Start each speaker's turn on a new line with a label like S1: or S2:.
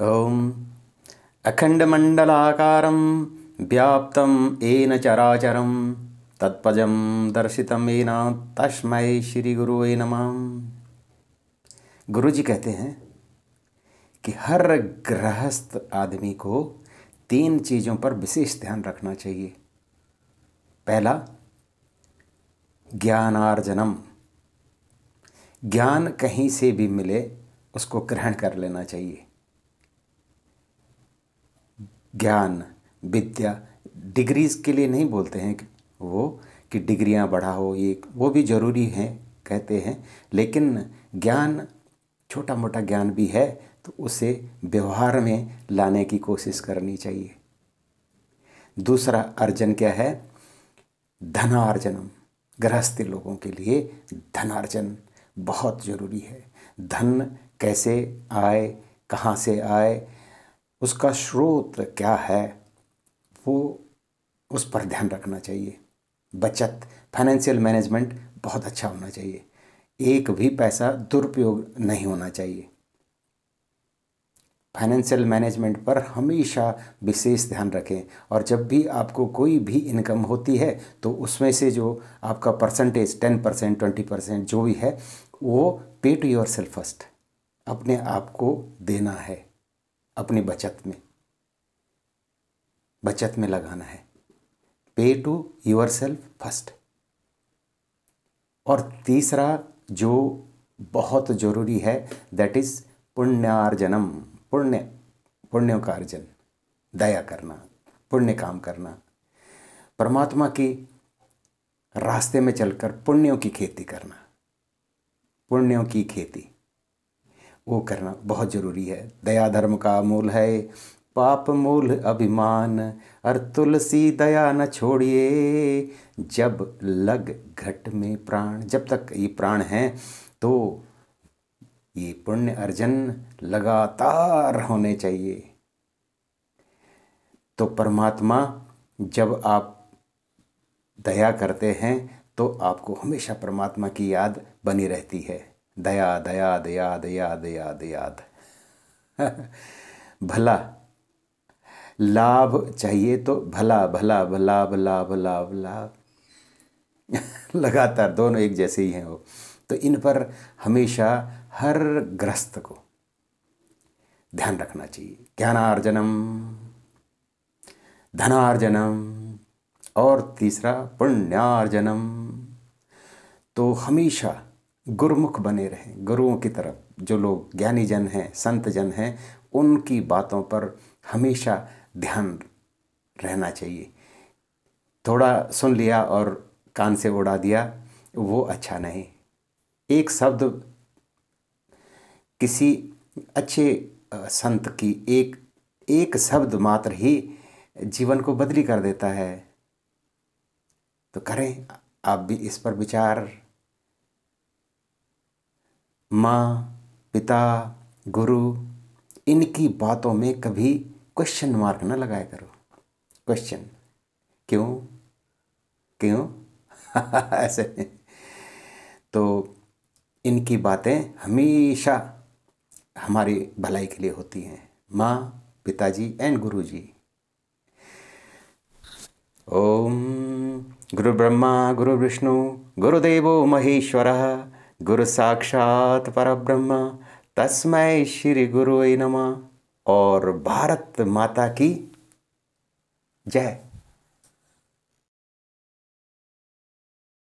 S1: अखंड मंडलाकार व्याप्त येन चराचर तत्पज दर्शित येन तस्मै श्री गुरु नमः गुरु जी कहते हैं कि हर गृहस्थ आदमी को तीन चीज़ों पर विशेष ध्यान रखना चाहिए पहला ज्ञानार्जनम ज्ञान कहीं से भी मिले उसको ग्रहण कर लेना चाहिए ज्ञान विद्या डिग्रीज़ के लिए नहीं बोलते हैं कि वो कि डिग्रियाँ बढ़ाओ ये वो भी ज़रूरी हैं कहते हैं लेकिन ज्ञान छोटा मोटा ज्ञान भी है तो उसे व्यवहार में लाने की कोशिश करनी चाहिए दूसरा अर्जन क्या है धनार्जनम गृहस्थी लोगों के लिए धनार्जन बहुत ज़रूरी है धन कैसे आए कहाँ से आए उसका स्रोत क्या है वो उस पर ध्यान रखना चाहिए बचत फाइनेंशियल मैनेजमेंट बहुत अच्छा होना चाहिए एक भी पैसा दुरुपयोग नहीं होना चाहिए फाइनेंशियल मैनेजमेंट पर हमेशा विशेष ध्यान रखें और जब भी आपको कोई भी इनकम होती है तो उसमें से जो आपका percentage ten percent twenty percent जो भी है वो पे टू योर सेल्फ फर्स्ट अपने आप को देना है अपनी बचत में बचत में लगाना है पे टू योर सेल्फ फर्स्ट और तीसरा जो बहुत ज़रूरी है दैट इज़ पुण्यार्जनम पुण्य पुण्यों का अर्जन दया करना पुण्य काम करना परमात्मा की रास्ते में चलकर पुण्यों की खेती करना पुण्यों की खेती वो करना बहुत ज़रूरी है दया धर्म का मूल है पाप मूल अभिमान और तुलसी दया न छोड़िए जब लग घट में प्राण जब तक ये प्राण है तो ये पुण्य अर्जन लगातार होने चाहिए तो परमात्मा जब आप दया करते हैं तो आपको हमेशा परमात्मा की याद बनी रहती है दया दया दया दया दया दया भला लाभ चाहिए तो भला भला भला भला भला भला लगातार दोनों एक जैसे ही हैं वो तो इन पर हमेशा हर ग्रस्त को ध्यान रखना चाहिए ज्ञानार्जनम धनार्जनम और तीसरा पुण्यार्जनम तो हमेशा गुरुमुख बने रहें गुरुओं की तरफ जो लोग ज्ञानी जन हैं संत जन हैं उनकी बातों पर हमेशा ध्यान रहना चाहिए थोड़ा सुन लिया और कान से उड़ा दिया वो अच्छा नहीं एक शब्द किसी अच्छे संत की एक एक शब्द मात्र ही जीवन को बदली कर देता है तो करें आप भी इस पर विचार माँ पिता गुरु इनकी बातों में कभी क्वेश्चन मार्क ना लगाया करो क्वेश्चन क्यों क्यों ऐसे तो इनकी बातें हमेशा हमारी भलाई के लिए होती हैं माँ पिताजी एंड गुरुजी ओम गुरु ब्रह्मा गुरु विष्णु गुरुदेव महेश्वर गुरु साक्षात पर ब्रह्म तस्मय श्री गुरु नमः और भारत माता की जय